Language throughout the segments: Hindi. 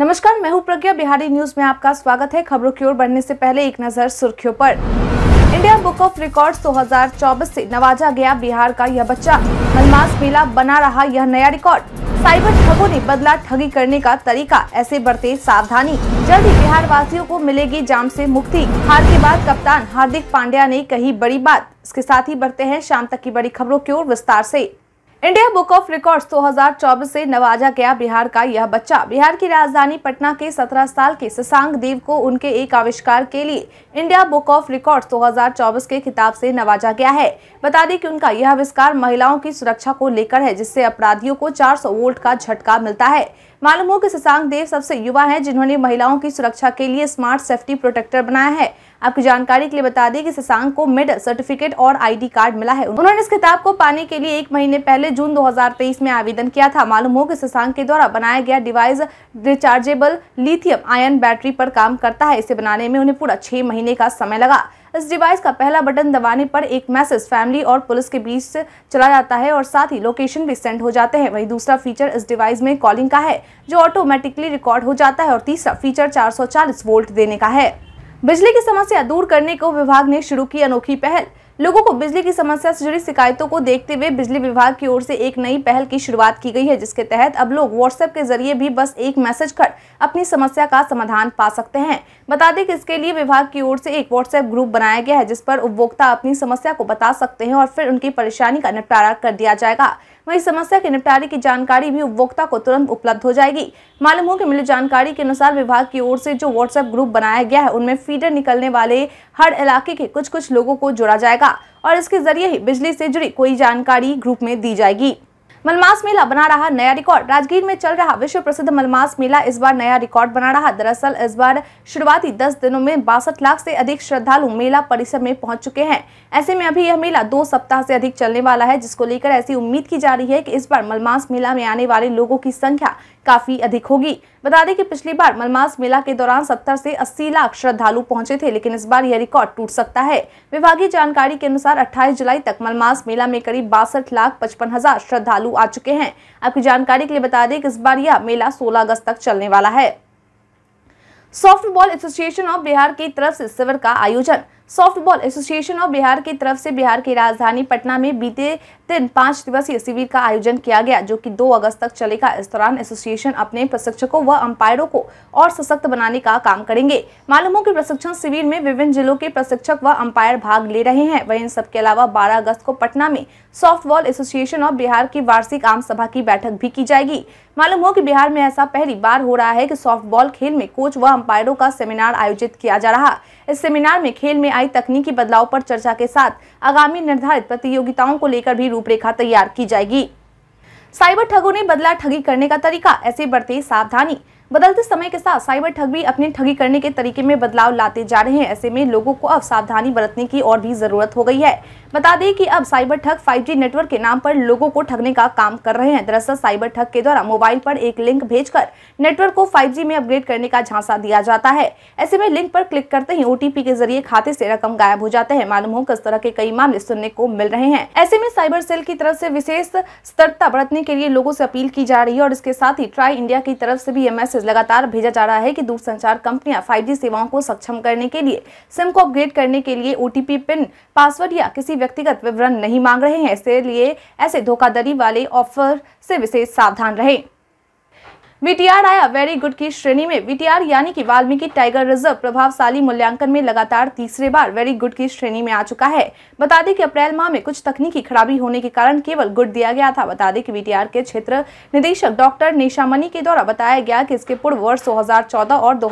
नमस्कार मैं हूं प्रज्ञा बिहारी न्यूज में आपका स्वागत है खबरों की ओर बढ़ने से पहले एक नजर सुर्खियों पर इंडिया बुक ऑफ रिकॉर्ड 2024 से नवाजा गया बिहार का यह बच्चा मलमास मेला बना रहा यह नया रिकॉर्ड साइबर ठगों ने बदला ठगी करने का तरीका ऐसे बरते सावधानी जल्द ही बिहार वासियों को मिलेगी जाम से मुक्ति हार के बाद कप्तान हार्दिक पांड्या ने कही बड़ी बात इसके साथ ही बढ़ते हैं शाम तक की बड़ी खबरों की ओर विस्तार ऐसी इंडिया बुक ऑफ रिकॉर्ड्स 2024 से नवाजा गया बिहार का यह बच्चा बिहार की राजधानी पटना के 17 साल के शशांक देव को उनके एक आविष्कार के लिए इंडिया बुक ऑफ रिकॉर्ड्स 2024 के खिताब से नवाजा गया है बता दें कि उनका यह आविष्कार महिलाओं की सुरक्षा को लेकर है जिससे अपराधियों को 400 वोल्ट का झटका मिलता है मालूम हो कि शशांक देव सबसे युवा हैं जिन्होंने महिलाओं की सुरक्षा के लिए स्मार्ट सेफ्टी प्रोटेक्टर बनाया है आपकी जानकारी के लिए बता दें कि शशांक को मेडल सर्टिफिकेट और आईडी कार्ड मिला है उन्होंने इस किताब को पाने के लिए एक महीने पहले जून 2023 में आवेदन किया था मालूम हो कि शशांक के द्वारा बनाया गया device rechargeable lithium ion battery पर काम करता है इसे बनाने में उन्हें पूरा छह महीने का समय लगा इस डिवाइस का पहला बटन दबाने पर एक मैसेज फैमिली और पुलिस के बीच चला जाता है और साथ ही लोकेशन भी सेंड हो जाते हैं वहीं दूसरा फीचर इस डिवाइस में कॉलिंग का है जो ऑटोमेटिकली रिकॉर्ड हो जाता है और तीसरा फीचर 440 वोल्ट देने का है बिजली की समस्या दूर करने को विभाग ने शुरू की अनोखी पहल लोगों को बिजली की समस्या से जुड़ी शिकायतों को देखते हुए बिजली विभाग की ओर से एक नई पहल की शुरुआत की गई है जिसके तहत अब लोग व्हाट्सएप के जरिए भी बस एक मैसेज कर अपनी समस्या का समाधान पा सकते हैं बता दें कि इसके लिए विभाग की ओर से एक व्हाट्सएप ग्रुप बनाया गया है जिस पर उपभोक्ता अपनी समस्या को बता सकते हैं और फिर उनकी परेशानी का निपटारा कर दिया जाएगा वही समस्या के निपटारे की जानकारी भी उपभोक्ता को तुरंत उपलब्ध हो जाएगी मालूम हो कि मिली जानकारी के अनुसार विभाग की ओर से जो व्हाट्सएप ग्रुप बनाया गया है उनमें फीडर निकलने वाले हर इलाके के कुछ कुछ लोगों को जोड़ा जाएगा और इसके जरिए ही बिजली से जुड़ी कोई जानकारी ग्रुप में दी जाएगी मलमास मेला बना रहा नया रिकॉर्ड राजगीर में चल रहा विश्व प्रसिद्ध मलमास मेला इस बार नया रिकॉर्ड बना रहा दरअसल इस बार शुरुआती दस दिनों में बासठ लाख से अधिक श्रद्धालु मेला परिसर में पहुंच चुके हैं ऐसे में अभी यह मेला दो सप्ताह से अधिक चलने वाला है जिसको लेकर ऐसी उम्मीद की जा रही है की इस बार मलमास मेला में आने वाले लोगों की संख्या काफी अधिक होगी बता दें कि पिछली बार मलमास मेला के दौरान 70 से 80 लाख श्रद्धालु पहुंचे थे लेकिन इस बार यह रिकॉर्ड टूट सकता है विभागीय जानकारी के अनुसार 28 जुलाई तक मलमास मेला में करीब बासठ लाख पचपन हजार श्रद्धालु आ चुके हैं आपकी जानकारी के लिए बता दें कि इस बार यह मेला सोलह अगस्त तक चलने वाला है सॉफ्टबॉल एसोसिएशन ऑफ बिहार की तरफ से शिविर का आयोजन सॉफ्टबॉल एसोसिएशन ऑफ बिहार की तरफ से बिहार की राजधानी पटना में बीते दिन पांच दिवसीय शिविर का आयोजन किया गया जो कि 2 अगस्त तक चलेगा इस दौरान एसोसिएशन अपने प्रशिक्षकों व अंपायरों को और सशक्त बनाने का काम करेंगे मालूम हो कि प्रशिक्षण शिविर में विभिन्न जिलों के प्रशिक्षक व अंपायर भाग ले रहे हैं वही इन सबके अलावा बारह अगस्त को पटना में सॉफ्टबॉल एसोसिएशन ऑफ बिहार की वार्षिक आम सभा की बैठक भी की जाएगी मालूम हो की बिहार में ऐसा पहली बार हो रहा है की सॉफ्टबॉल खेल में कोच व अंपायरों का सेमिनार आयोजित किया जा रहा इस सेमिनार में खेल में आए तकनीकी बदलाव पर चर्चा के साथ आगामी निर्धारित प्रतियोगिताओं को लेकर भी रूपरेखा तैयार की जाएगी साइबर ठगों ने बदला ठगी करने का तरीका ऐसे बढ़ते सावधानी बदलते समय के साथ साइबर ठग भी अपने ठगी करने के तरीके में बदलाव लाते जा रहे हैं ऐसे में लोगों को अब सावधानी बरतने की और भी जरूरत हो गई है बता दें कि अब साइबर ठग 5G नेटवर्क के नाम पर लोगों को ठगने का काम कर रहे हैं दरअसल साइबर ठग के द्वारा मोबाइल पर एक लिंक भेजकर नेटवर्क को 5G में अपग्रेड करने का झांसा दिया जाता है ऐसे में लिंक पर क्लिक करते ही ओटीपी के जरिए खाते से रकम गायब हो जाते हैं मालूम हो इस तरह के कई मामले सुनने को मिल रहे हैं ऐसे में साइबर सेल की तरफ ऐसी विशेष सतर्कता बरतने के लिए लोगों ऐसी अपील की जा रही है और इसके साथ ही ट्राई इंडिया की तरफ ऐसी भी यह मैसेज लगातार भेजा जा रहा है की दूर संचार कंपनियाँ फाइव सेवाओं को सक्षम करने के लिए सिम को अपग्रेड करने के लिए ओटीपी पिन पासवर्ड या किसी व्यक्तिगत विवरण नहीं मांग रहे हैं इसलिए ऐसे धोखाधड़ी वाले ऑफर से विशेष सावधान रहें वीटीआर आया वेरी गुड की श्रेणी में वीटीआर यानी कि वाल्मीकि टाइगर रिजर्व प्रभावशाली मूल्यांकन में लगातार तीसरे बार वेरी गुड की श्रेणी में आ चुका है बता दें कि अप्रैल माह में कुछ तकनीकी खराबी होने के कारण केवल गुड दिया गया था बता दें कि वीटीआर के क्षेत्र निदेशक डॉक्टर निशामणि के द्वारा बताया गया की इसके पूर्व वर्ष दो और दो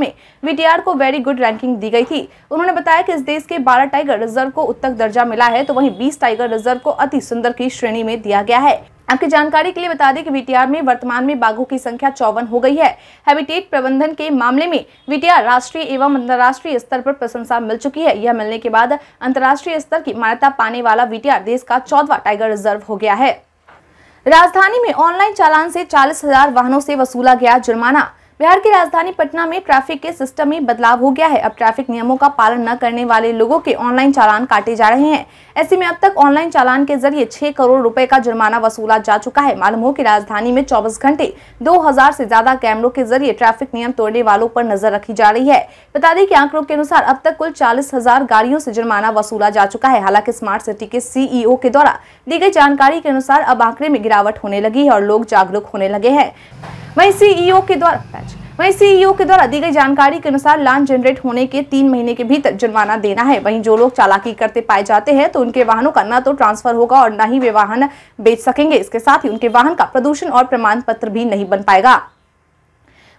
में वीटीआर को वेरी गुड रैंकिंग दी गई थी उन्होंने बताया की इस देश के बारह टाइगर रिजर्व को उत्तक दर्जा मिला है तो वही बीस टाइगर रिजर्व को अति सुंदर की श्रेणी में दिया गया है आपकी जानकारी के लिए बता दें कि वीटीआर में वर्तमान में बाघों की संख्या चौवन हो गई है हैबिटेट प्रबंधन के मामले में वीटीआर राष्ट्रीय एवं अंतर्राष्ट्रीय स्तर पर प्रशंसा मिल चुकी है यह मिलने के बाद अंतर्राष्ट्रीय स्तर की मान्यता पाने वाला वीटीआर देश का चौदवा टाइगर रिजर्व हो गया है राजधानी में ऑनलाइन चालान से चालीस हजार वाहनों से वसूला गया जुर्माना बिहार की राजधानी पटना में ट्रैफिक के सिस्टम में बदलाव हो गया है अब ट्रैफिक नियमों का पालन न करने वाले लोगों के ऑनलाइन चालान काटे जा रहे हैं ऐसे में अब तक ऑनलाइन चालान के जरिए छह करोड़ रुपए का जुर्माना वसूला जा चुका है मालूम हो कि राजधानी में 24 घंटे 2000 से ज्यादा कैमरों के जरिए ट्रैफिक नियम तोड़ने वालों आरोप नजर रखी जा रही है बता दें की आंकड़ों के अनुसार अब तक कुल चालीस गाड़ियों ऐसी जुर्माना वसूला जा चुका है हालांकि स्मार्ट सिटी के सीईओ के द्वारा दी गई जानकारी के अनुसार अब आंकड़े में गिरावट होने लगी है और लोग जागरूक होने लगे हैं वही सीईओ e के द्वारा वहीं सीईओ e के द्वारा दी गई जानकारी के अनुसार लान जनरेट होने के तीन महीने के भीतर जुर्माना देना है वहीं जो लोग चालाकी करते पाए जाते हैं तो उनके वाहनों का न तो ट्रांसफर होगा और न ही वे वाहन बेच सकेंगे इसके साथ ही उनके वाहन का प्रदूषण और प्रमाण पत्र भी नहीं बन पाएगा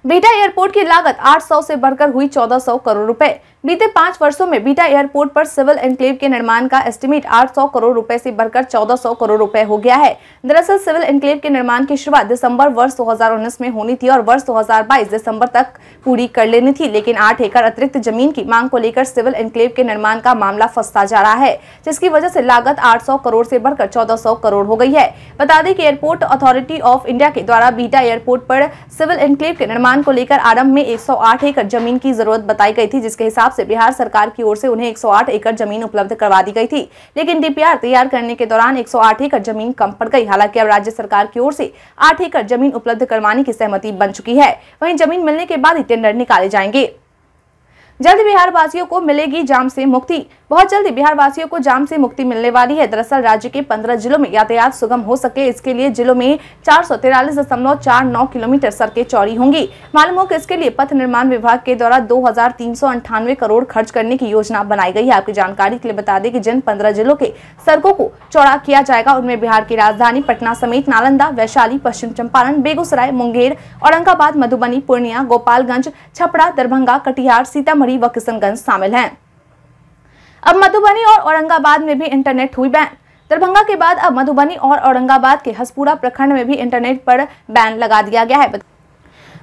बीटा एयरपोर्ट की लागत 800 से बढ़कर हुई 1400 करोड़ रुपए बीते पाँच वर्षों में बीटा एयरपोर्ट पर सिविल एनक्लेव के निर्माण का एस्टीमेट 800 करोड़ रुपए से बढ़कर 1400 करोड़ रुपए हो गया है दरअसल सिविल एनक्लेव के निर्माण की शुरुआत दिसंबर वर्ष 2019 में होनी थी और वर्ष 2022 दिसंबर तक पूरी कर लेनी थी लेकिन आठ एकड़ अतिरिक्त जमीन की मांग को लेकर सिविल एनक्लेव के निर्माण का मामला फंसता जा रहा है जिसकी वजह ऐसी लागत आठ करोड़ ऐसी बढ़कर चौदह करोड़ हो गयी है बता दें कि एयरपोर्ट अथॉरिटी ऑफ इंडिया के द्वारा बीटा एयरपोर्ट आरोप सिविल एनक्लेव के निर्माण किसान को लेकर आरंभ में 108 एकड़ जमीन की जरूरत बताई गई थी जिसके हिसाब से बिहार सरकार की ओर से उन्हें 108 एकड़ जमीन उपलब्ध करवा दी गई थी लेकिन डीपीआर तैयार करने के दौरान 108 एकड़ जमीन कम पड़ गई हालांकि अब राज्य सरकार की ओर से आठ एकड़ जमीन उपलब्ध करवाने की सहमति बन चुकी है वही जमीन मिलने के बाद ही टेंडर निकाले जाएंगे जल्द बिहार वासियों को मिलेगी जाम से मुक्ति बहुत जल्द बिहार वासियों को जाम से मुक्ति मिलने वाली है दरअसल राज्य के 15 जिलों में यातायात सुगम हो सके इसके लिए जिलों में चार किलोमीटर सड़कें चौड़ी होंगी मालूम हो कि इसके लिए पथ निर्माण विभाग के द्वारा दो करोड़ खर्च करने की योजना बनाई गई है आपकी जानकारी के लिए बता दें कि जिन पंद्रह जिलों के सड़कों को चौड़ा किया जाएगा उनमें बिहार की राजधानी पटना समेत नालंदा वैशाली पश्चिम चंपारण बेगूसराय मुंगेर औरंगाबाद मधुबनी पूर्णिया गोपालगंज छपरा दरभंगा कटिहार सीतामढ़ी भरी व किशनगंज शामिल हैं अब मधुबनी और औरंगाबाद में भी इंटरनेट हुई बैन दरभंगा के बाद अब मधुबनी और औरंगाबाद के हसपुरा प्रखंड में भी इंटरनेट पर बैन लगा दिया गया है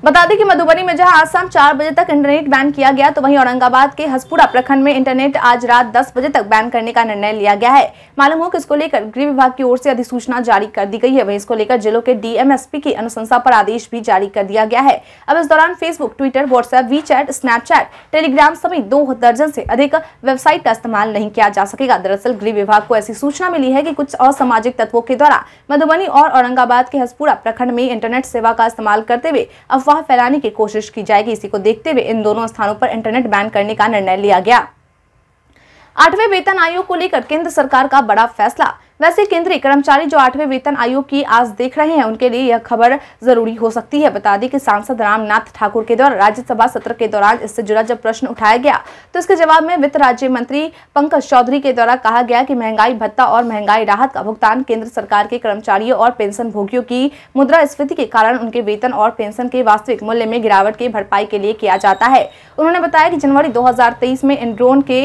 बता दें कि मधुबनी में जहां आज शाम चार बजे तक इंटरनेट बैन किया गया तो वहीं औरंगाबाद के हसपुरा प्रखंड में इंटरनेट आज रात दस बजे तक बैन करने का निर्णय लिया गया है मालूम हो कि इसको लेकर गृह विभाग की ओर से अधिसूचना जारी कर दी गई है वहीं इसको लेकर जिलों के डीएमएसपी की अनुशंसा पर आदेश भी जारी कर दिया गया है अब इस दौरान फेसबुक ट्विटर व्हाट्सएप वी स्नैपचैट टेलीग्राम समेत दो दर्जन से अधिक वेबसाइट का इस्तेमाल नहीं किया जा सकेगा दरअसल गृह विभाग को ऐसी सूचना मिली है की कुछ असामाजिक तत्वों के द्वारा मधुबनी और औरंगाबाद के हसपुरा प्रखंड में इंटरनेट सेवा का इस्तेमाल करते हुए अफवाह अफवाह फैलाने की कोशिश की जाएगी इसी को देखते हुए इन दोनों स्थानों पर इंटरनेट बैन करने का निर्णय लिया गया आठवें वेतन आयोग को लेकर केंद्र सरकार का बड़ा फैसला वैसे केंद्रीय कर्मचारी जो आठवें वेतन आयोग की आज देख रहे हैं उनके लिए यह खबर जरूरी हो सकती है बता दें कि सांसद रामनाथ ठाकुर के द्वारा राज्यसभा सत्र के दौरान इससे जुड़ा जब प्रश्न उठाया गया तो इसके जवाब में वित्त राज्य मंत्री पंकज चौधरी के द्वारा कहा गया कि महंगाई भत्ता और महंगाई राहत का भुगतान केंद्र सरकार के कर्मचारियों और पेंशन भोगियों की मुद्रा स्फीति के कारण उनके वेतन और पेंशन के वास्तविक मूल्य में गिरावट की भरपाई के लिए किया जाता है उन्होंने बताया की जनवरी दो में एनड्रोन के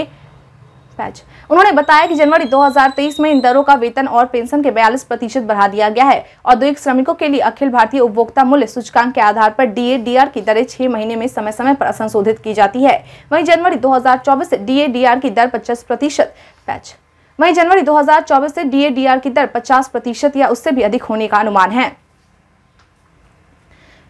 पैच उन्होंने बताया कि जनवरी 2023 में इन दरों का वेतन और पेंशन के बयालीस प्रतिशत बढ़ा दिया गया है औद्योगिक श्रमिकों के लिए अखिल भारतीय उपभोक्ता मूल्य सूचकांक के आधार पर डी डीआर की दरें छह महीने में समय समय पर संशोधित की जाती है वही जनवरी दो हजार से की दर पचास प्रतिशत पैच वही जनवरी दो से डीएडीआर की दर पचास प्रतिशत या उससे भी अधिक होने का अनुमान है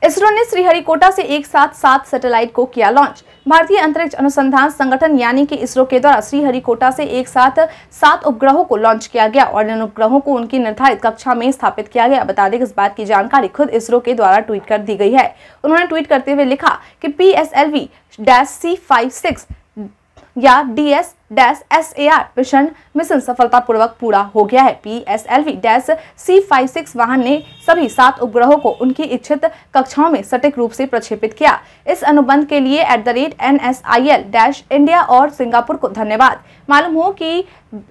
इसरो ने श्रीहरिकोटा से एक साथ सात सैटेलाइट को किया लॉन्च भारतीय अंतरिक्ष अनुसंधान संगठन यानी कि इसरो के द्वारा श्रीहरिकोटा से एक साथ सात उपग्रहों को लॉन्च किया गया और इन उपग्रहों को उनकी निर्धारित कक्षा में स्थापित किया गया बता दें इस बात की जानकारी खुद इसरो के द्वारा ट्वीट कर दी गई है उन्होंने ट्वीट करते हुए लिखा की P S L V dash C five six या D S dash S A R mission mission सफलतापूर्वक पूरा हो गया है P S L V dash C five six वाहन ने सभी सात उपग्रहों को उनकी इच्छित कक्षाओं में सटीक रूप से प्रक्षेपित किया इस अनुबंध के लिए at the rate N S I L dash India और सिंगापुर को धन्यवाद मालूम हो कि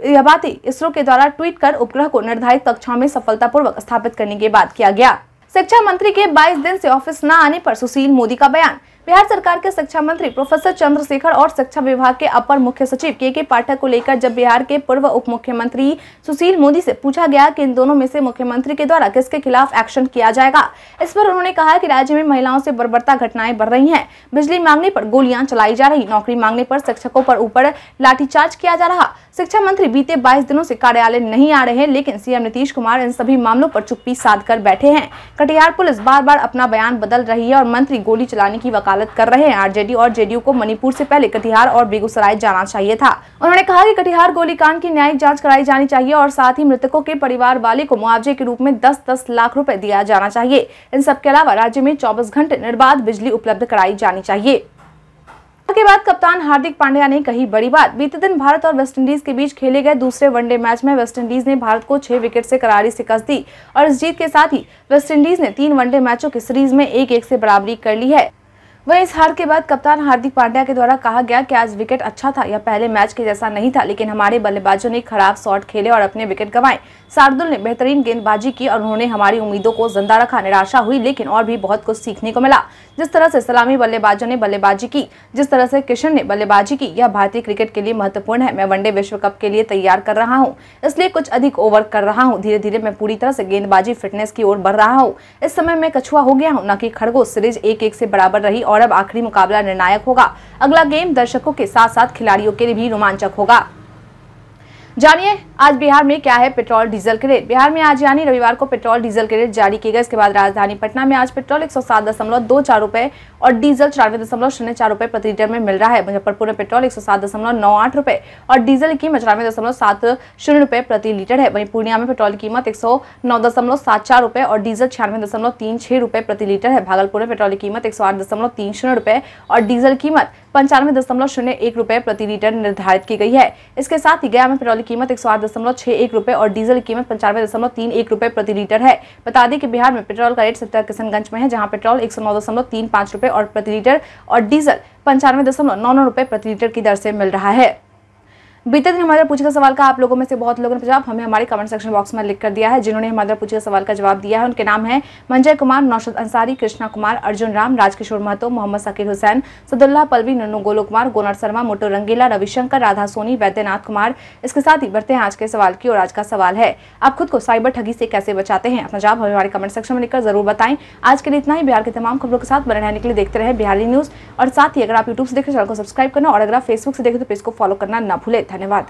यह बात इसरो के द्वारा ट्वीट कर उपग्रह को निर्धारित कक्षाओं में सफलतापूर्वक स्थापित करने के बाद किया गया शिक्षा मंत्री के 22 दिन से ऑफिस न आने पर सुशील मोदी का बयान बिहार सरकार के शिक्षा मंत्री प्रोफेसर चंद्रशेखर और शिक्षा विभाग के अपर मुख्य सचिव के के पाठक को लेकर जब बिहार के पूर्व उप मुख्यमंत्री सुशील मोदी से पूछा गया कि इन दोनों में से मुख्यमंत्री के द्वारा किसके खिलाफ एक्शन किया जाएगा इस पर उन्होंने कहा कि राज्य में महिलाओं से बर्बरता घटनाएं बढ़ रही है बिजली मांगने पर गोलियां चलाई जा रही नौकरी मांगने पर शिक्षकों पर ऊपर लाठीचार्ज किया जा रहा शिक्षा मंत्री बीते बाईस दिनों से कार्यालय नहीं आ रहे हैं लेकिन सीएम नीतीश कुमार इन सभी मामलों पर चुप्पी साध कर बैठे हैं कटिहार पुलिस बार बार अपना बयान बदल रही है और मंत्री गोली चलाने की वकालत वकालत कर रहे हैं आरजेडी और जेडीयू को मणिपुर से पहले कटिहार और बेगूसराय जाना चाहिए था उन्होंने कहा कि कटिहार गोलीकांड की न्यायिक जांच कराई जानी चाहिए और साथ ही मृतकों के परिवार वाले को मुआवजे के रूप में दस दस लाख रूपए दिया जाना चाहिए इन सबके अलावा राज्य में चौबीस घंटे निर्बाध बिजली उपलब्ध कराई जानी चाहिए के बाद कप्तान हार्दिक पांड्या ने कही बड़ी बात बीते दिन भारत और वेस्टइंडीज के बीच खेले गए दूसरे वनडे मैच में वेस्टइंडीज ने भारत को छह विकेट से करारी शिकस्त दी और इस जीत के साथ ही वेस्टइंडीज ने तीन वनडे मैचों की सीरीज में एक एक से बराबरी कर ली है वहीं इस हार के बाद कप्तान हार्दिक पांड्या के द्वारा कहा गया कि आज विकेट अच्छा था या पहले मैच के जैसा नहीं था लेकिन हमारे बल्लेबाजों ने खराब शॉट खेले और अपने विकेट गंवाए शार्दुल ने बेहतरीन गेंदबाजी की और उन्होंने हमारी उम्मीदों को जिंदा रखा निराशा हुई लेकिन और भी बहुत कुछ सीखने को मिला जिस तरह से सलामी बल्लेबाजों ने बल्लेबाजी की जिस तरह से किशन ने बल्लेबाजी की यह भारतीय क्रिकेट के लिए महत्वपूर्ण है मैं वनडे विश्व कप के लिए तैयार कर रहा हूँ इसलिए कुछ अधिक ओवर कर रहा हूँ धीरे धीरे मैं पूरी तरह से गेंदबाजी फिटनेस की ओर बढ़ रहा हूँ इस समय मैं कछुआ हो गया हूँ न की खड़गो सीरीज एक एक से बराबर रही और अब आखिरी मुकाबला निर्णायक होगा अगला गेम दर्शकों के साथ साथ खिलाड़ियों के लिए भी रोमांचक होगा जानिए आज बिहार में क्या है पेट्रोल डीजल के रेट बिहार में आज यानी रविवार को पेट्रोल डीजल के रेट जारी किए गए इसके बाद राजधानी पटना में आज पेट्रोल एक सौ सात दशमलव दो चार और डीजल चौरानवे दशमलव शून्य चार रुपए प्रति लीटर में मिल रहा है मुजफ्फरपुर में पेट्रोल एक सौ सात दशमलव नौ आठ रुपए और डीजल की कीमत चौरानवे दशमलव सात शून्य रुपए प्रति लीटर है वहीं पूर्णिया में पेट्रोल की कीमत एक सौ नौ दशमलव सात चार रुपए और डीजल छियानवे दशमलव तीन छह रुपए प्रति लीटर है भागलपुर में पेट्रोल की कीमत एक सौ आठ दशमलव तीन शून्य और डीजल कीमत पंचानवे दशमलव शून्य एक रुपए प्रति लीटर निर्धारित की गई है इसके साथ ही गया में पेट्रोल कीमत एक सौ आठ दशमलव छह एक और डीजल की कीमत पंचानवे दशमलव तीन एक रुपए प्रति लीटर है बता दें कि बिहार में पेट्रोल का रेट सत्तर किशनगंज में है जहाँ पेट्रोल एक सौ नौ दशमलव तीन और प्रति लीटर और डीजल पंचानवे दशमलव नौ नौ रुपए प्रति लीटर की दर से मिल रहा है बीते दिन हमारे पूछे सवाल का आप लोगों में से बहुत लोगों ने जवाब हमें हमारे कमेंट सेक्शन बॉक्स में लिख कर दिया है जिन्होंने हमारे पूछे सवाल का जवाब दिया है उनके नाम है मंजय कुमार नौशद अंसारी कृष्णा कुमार अर्जुन राम राजकिशोर महतो मोहम्मद सकीर हुसैन सदुल्ला पलवी नन्नू गोलो कुमार गोनर शर्मा मोटो रंगीला रविशंकर राधा सोनी वैद्यनाथ कुमार इसके साथ ही बढ़ते हैं आज के सवाल की और आज का सवाल है आप खुद को साइबर ठगी से कैसे बचाते हैं अपना जवाब हमारे कमेंट सेक्शन में लिखकर जरूर बताएं आज के लिए इतना ही बिहार के तमाम खबरों के साथ बने रहने के लिए देखते रहे बिहारी न्यूज और साथ ही अगर आप यूट्यूब से देखें चैनल को सब्सक्राइब करना और अगर आप फेसबुक से देखें तो पेज को फॉलो करना ना भूले धन्यवाद